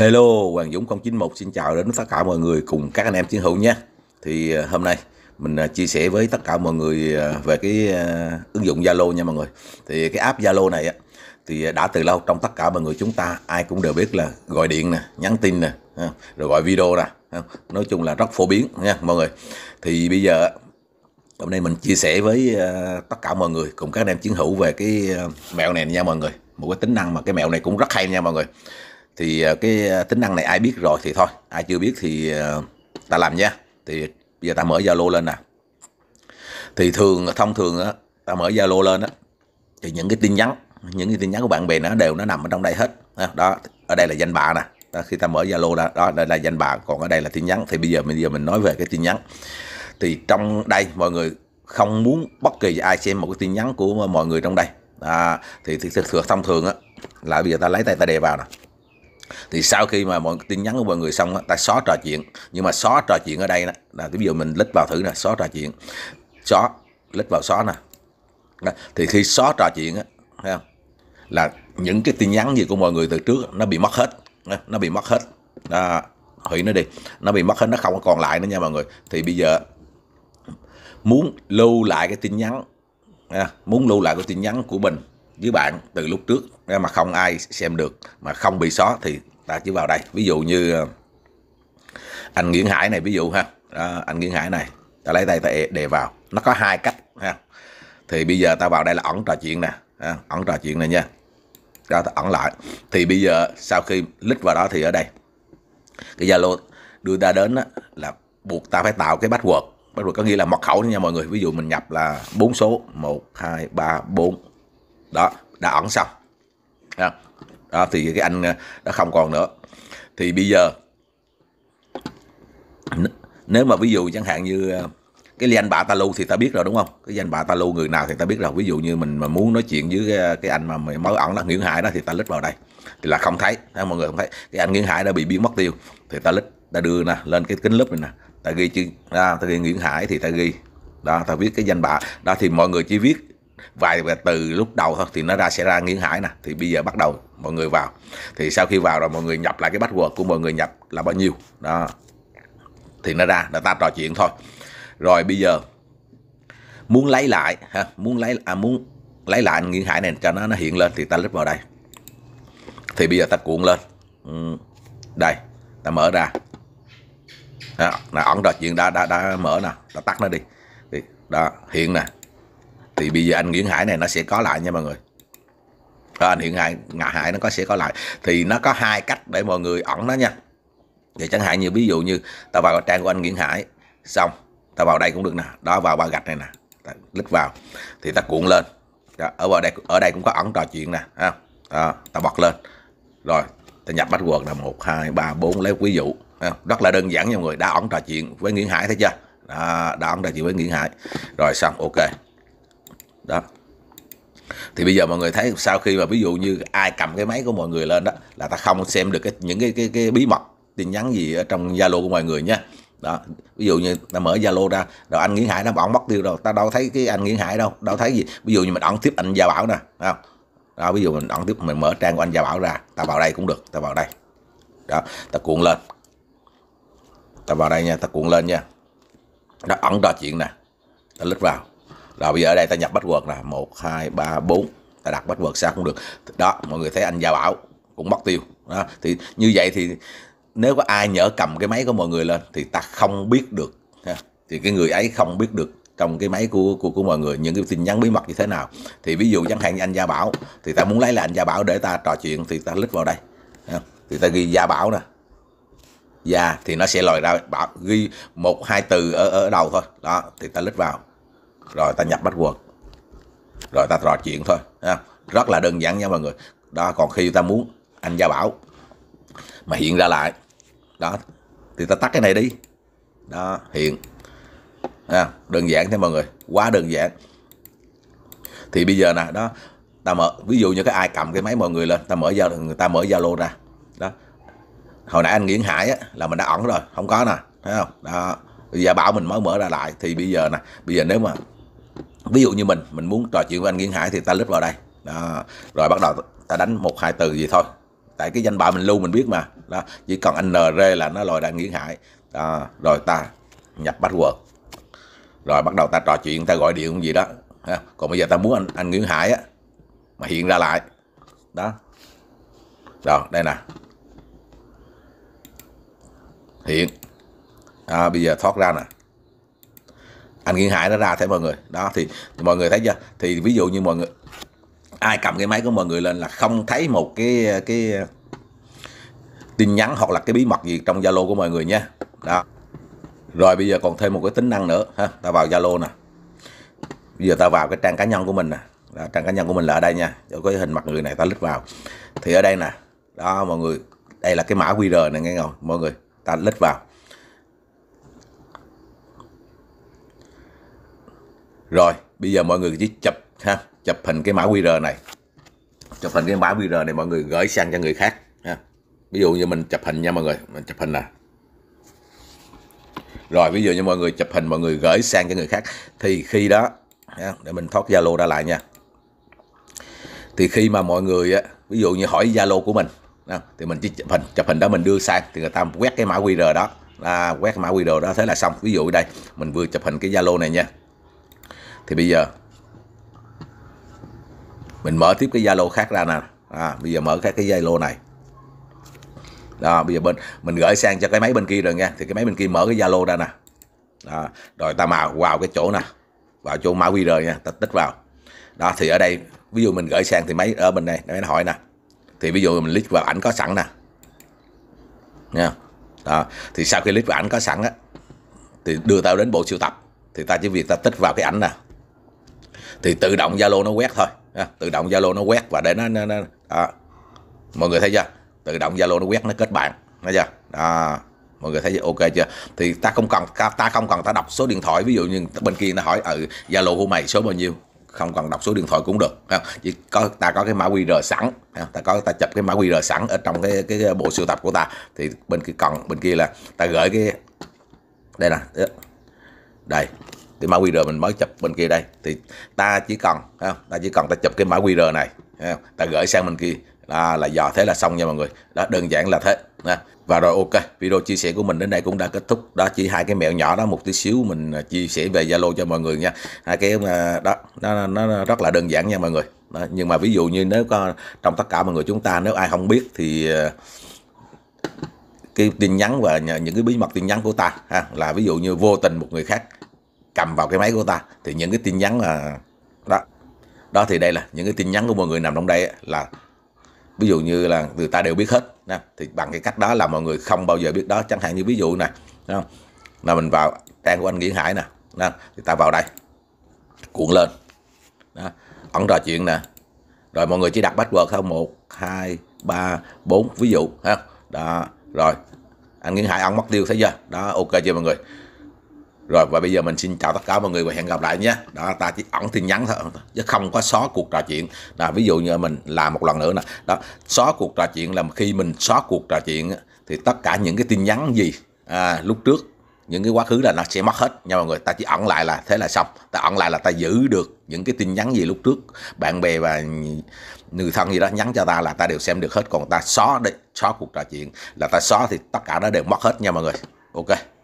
Hello, Hoàng Dũng 091 xin chào đến tất cả mọi người cùng các anh em chiến hữu nhé. Thì à, hôm nay mình à, chia sẻ với tất cả mọi người à, về cái ứng dụng Zalo nha mọi người. Thì cái app Zalo này á thì đã từ lâu trong tất cả mọi người chúng ta ai cũng đều biết là gọi điện nè, nhắn tin nè, rồi gọi video nè, nói chung là rất phổ biến nha mọi người. Thì bây giờ hôm nay mình chia sẻ với tất cả mọi người cùng các anh em chiến hữu về cái mẹo này nha mọi người. Một cái tính năng mà cái mẹo này cũng rất hay nha mọi người thì ờ, cái ờ, tính năng này ai biết rồi thì thôi ai chưa biết thì ờ, ta làm nha thì bây giờ ta mở zalo lên nè thì thường thông thường á ta mở zalo lên á thì những cái tin nhắn những cái tin nhắn của bạn bè nó đều nó nằm ở trong đây hết đó ở đây là danh bạ nè đó, khi ta mở zalo ra đó đây là danh bạ còn ở đây là tin nhắn thì bây giờ mình bây giờ mình nói về cái tin nhắn thì trong đây mọi người không muốn bất kỳ ai xem một cái tin nhắn của mọi người trong đây à, thì, thực thường thông thường á là bây giờ ta lấy tay ta đè vào nè thì sau khi mà mọi tin nhắn của mọi người xong ta xóa trò chuyện nhưng mà xóa trò chuyện ở đây đó, là ví dụ mình lít vào thử nè xóa trò chuyện xóa lít vào xóa nè thì khi xóa trò chuyện á thấy không là những cái tin nhắn gì của mọi người từ trước nó bị mất hết nó bị mất hết đó, hủy nó đi nó bị mất hết nó không còn lại nữa nha mọi người thì bây giờ muốn lưu lại cái tin nhắn muốn lưu lại cái tin nhắn của mình với bạn từ lúc trước mà không ai xem được mà không bị xóa thì ta chỉ vào đây ví dụ như ờ, anh Nguyễn Hải này ví dụ ha đó, anh Nguyễn Hải này ta lấy tay ta e, đề vào nó có hai cách ha thì bây giờ ta vào đây là ẩn trò chuyện nè ẩn trò chuyện này nha đó ta ẩn lại thì bây giờ sau khi lít vào đó thì ở đây cái Zalo đưa ta đến đó, là buộc ta phải tạo cái password password có nghĩa là mật khẩu nha mọi người ví dụ mình nhập là bốn số 1 2 3 4 đó đã ẩn xong đó. thì cái anh ờ, đã không còn nữa thì bây giờ nếu mà ví dụ chẳng hạn như ờ, cái danh bạ ta lưu thì ta biết rồi đúng không cái danh bạ ta lưu người nào thì ta biết rồi ví dụ như mình mà muốn nói chuyện với cái, ờ, cái anh mà mình mới ẩn là nguyễn hải đó thì ta lít vào đây thì là không thấy đó, mọi người không thấy cái anh nguyễn hải đã bị biến mất tiêu thì ta lít ta đưa nè lên cái kính lúp này nè ta ghi chữ à, ta ghi nguyễn hải thì ta ghi đó ta viết cái danh bạ đó thì mọi người chỉ viết vài từ lúc đầu thôi thì nó ra sẽ ra nghiến hải nè thì bây giờ bắt đầu mọi người vào thì sau khi vào rồi mọi người nhập lại cái password của mọi người nhập là bao nhiêu đó thì nó ra là ta trò chuyện thôi rồi bây giờ muốn lấy lại ha, muốn lấy à, muốn lấy lại nghiến hải này cho nó nó hiện lên thì ta lít vào đây thì bây giờ ta cuộn lên ừ, đây ta mở ra đó, là ẩn trò chuyện đã đã đã mở nè ta tắt nó đi thì đó hiện nè thì bây giờ anh Nguyễn Hải này nó sẽ có lại nha mọi người à, anh Nguyễn Hải ngã Hải nó có sẽ có lại thì nó có hai cách để mọi người ẩn nó nha thì chẳng hạn như ví dụ như tao vào trang của anh Nguyễn Hải xong tao vào đây cũng được nè đó vào ba gạch này nè click vào thì ta cuộn lên đó, ở đây ở đây cũng có ẩn trò chuyện nè ha đó, ta bật lên rồi tao nhập bắt password là một hai ba bốn lấy ví dụ ha. rất là đơn giản nha mọi người đã ẩn trò chuyện với Nguyễn Hải thấy chưa đã ẩn trò chuyện với Nguyễn Hải rồi xong ok đó thì bây giờ mọi người thấy sau khi mà ví dụ như ai cầm cái máy của mọi người lên đó là ta không xem được cái những cái cái cái bí mật tin nhắn gì ở trong zalo của mọi người nhé đó ví dụ như ta mở zalo ra rồi anh nguyễn hải nó bọn mất tiêu rồi ta đâu thấy cái anh nguyễn hải đâu đâu thấy gì ví dụ như mình ẩn tiếp anh gia bảo nè không đó ví dụ mình ẩn tiếp mình mở trang của anh gia bảo ra ta vào đây cũng được ta vào đây đó ta cuộn lên ta vào đây nha ta cuộn lên nha nó ẩn trò chuyện nè ta lít vào rồi bây giờ ở đây ta nhập bắt quật nè một hai ba bốn ta đặt bắt quật sao cũng được đó mọi người thấy anh gia bảo cũng mất tiêu đó. thì như vậy thì nếu có ai nhớ cầm cái máy của mọi người lên thì ta không biết được ha. thì cái người ấy không biết được trong cái máy của của của mọi người những cái tin nhắn bí mật như thế nào thì ví dụ chẳng hạn như anh gia bảo thì ta muốn lấy là anh gia bảo để ta trò chuyện thì ta lít vào đây thì ta ghi gia bảo nè gia thì nó sẽ lòi ra bảo ghi một hai từ ở ở đầu thôi đó thì ta lít vào rồi ta nhập bắt password rồi ta trò chuyện thôi ha. rất là đơn giản nha mọi người đó còn khi ta muốn anh gia bảo mà hiện ra lại đó thì ta tắt cái này đi đó hiện à, đơn giản thế mọi người quá đơn giản thì bây giờ nè đó ta mở ví dụ như cái ai cầm cái máy mọi người lên ta mở giao người ta mở zalo ra đó hồi nãy anh nguyễn hải á, là mình đã ẩn rồi không có nè thấy không đó giả bảo mình mới mở ra lại thì bây giờ nè bây giờ nếu mà ví dụ như mình mình muốn trò chuyện với anh Nguyễn Hải thì ta lướt vào đây đó. rồi bắt đầu ta đánh một hai từ gì thôi tại cái danh bạ mình lưu mình biết mà đó chỉ còn anh NR là nó lòi ra Nguyễn Hải đó. rồi ta nhập password rồi bắt đầu ta trò chuyện ta gọi điện gì đó còn bây giờ ta muốn anh, anh Nguyễn Hải á mà hiện ra lại đó rồi đây nè hiện à, bây giờ thoát ra nè anh Nghiên Hải nó ra thế mọi người đó thì, thì mọi người thấy chưa thì ví dụ như mọi người ai cầm cái máy của mọi người lên là không thấy một cái cái tin nhắn hoặc là cái bí mật gì trong Zalo của mọi người nha đó rồi bây giờ còn thêm một cái tính năng nữa ha ta vào Zalo nè bây giờ ta vào cái trang cá nhân của mình nè đó, trang cá nhân của mình là ở đây nha Rồi có cái hình mặt người này ta lít vào thì ở đây nè đó mọi người đây là cái mã QR này nghe không mọi người ta lít vào Rồi, bây giờ mọi người chỉ chụp ha, chụp hình cái mã QR này. Chụp hình cái mã QR này mọi người gửi sang cho người khác ha. Ví dụ như mình chụp hình nha mọi người, mình chụp hình nè. Rồi ví dụ như mọi người chụp hình mọi người gửi sang cho người khác thì khi đó ha, để mình thoát Zalo ra lại nha. Thì khi mà mọi người á, ví dụ như hỏi Zalo của mình ha, thì mình chỉ chụp hình, chụp hình đó mình đưa sang thì người ta quét cái mã QR đó. À, quét mã QR đó thế là xong ví dụ đây mình vừa chụp hình cái Zalo này nha thì bây giờ mình mở tiếp cái zalo khác ra nè à, bây giờ mở cái cái zalo này đó bây giờ bên mình gửi sang cho cái máy bên kia rồi nha thì cái máy bên kia mở cái zalo ra nè đó, rồi ta mà vào cái chỗ nè vào chỗ mã qr nha ta tích vào đó thì ở đây ví dụ mình gửi sang thì máy ở bên này nó hỏi nè thì ví dụ mình click vào ảnh có sẵn nè nha đó thì sau khi click vào ảnh có sẵn á thì đưa tao đến bộ siêu tập thì ta chỉ việc ta tích vào cái ảnh nè thì tự động Zalo nó quét thôi à, tự động Zalo nó quét và để nó, nó, nó à. mọi người thấy chưa tự động Zalo nó quét nó kết bạn thấy chưa à, mọi người thấy ok chưa thì ta không cần ta không cần ta đọc số điện thoại ví dụ như bên kia nó hỏi ở ừ, Zalo của mày số bao nhiêu không cần đọc số điện thoại cũng được không? chỉ có ta có cái mã QR sẵn không? ta có ta chụp cái mã QR sẵn ở trong cái cái bộ sưu tập của ta thì bên kia cần, bên kia là ta gửi cái đây nè đây thì mã QR mình mới chụp bên kia đây thì ta chỉ cần ta chỉ cần ta chụp cái mã QR này ta gửi sang bên kia là, là dò thế là xong nha mọi người đó đơn giản là thế và rồi ok video chia sẻ của mình đến đây cũng đã kết thúc đó chỉ hai cái mẹo nhỏ đó một tí xíu mình à, chia sẻ về zalo cho mọi người nha hai cái à, đó nó, nó, nó rất là đơn giản nha mọi người đó. nhưng mà ví dụ như nếu có trong tất cả mọi người chúng ta nếu ai không biết thì à, cái tin nhắn và những cái bí mật tin nhắn của ta ha, là ví dụ như vô tình một người khác cầm vào cái máy của ta thì những cái tin nhắn là đó đó thì đây là những cái tin nhắn của mọi người nằm trong đây là ví dụ như là người ta đều biết hết nè thì bằng cái cách đó là mọi người không bao giờ biết đó chẳng hạn như ví dụ nè là mình vào trang của anh Nguyễn Hải nè nè thì ta vào đây cuộn lên đó. ẩn trò chuyện nè rồi mọi người chỉ đặt password thôi một hai ba bốn ví dụ ha đó rồi anh Nguyễn Hải ẩn mất tiêu thấy chưa đó ok chưa mọi người rồi và bây giờ mình xin chào tất cả mọi người và hẹn gặp lại nhé đó ta chỉ ẩn tin nhắn thôi chứ không có xóa cuộc trò chuyện là ví dụ như mình làm một lần nữa nè đó xóa cuộc trò chuyện là khi mình xóa cuộc trò chuyện thì tất cả những cái tin nhắn gì à, lúc trước những cái quá khứ là nó sẽ mất hết nha mọi người ta chỉ ẩn lại là thế là xong ta ẩn lại là ta giữ được những cái tin nhắn gì lúc trước bạn bè và người thân gì đó nhắn cho ta là ta đều xem được hết còn ta xóa đi xóa cuộc trò chuyện là ta xóa thì tất cả nó đều mất hết nha mọi người ok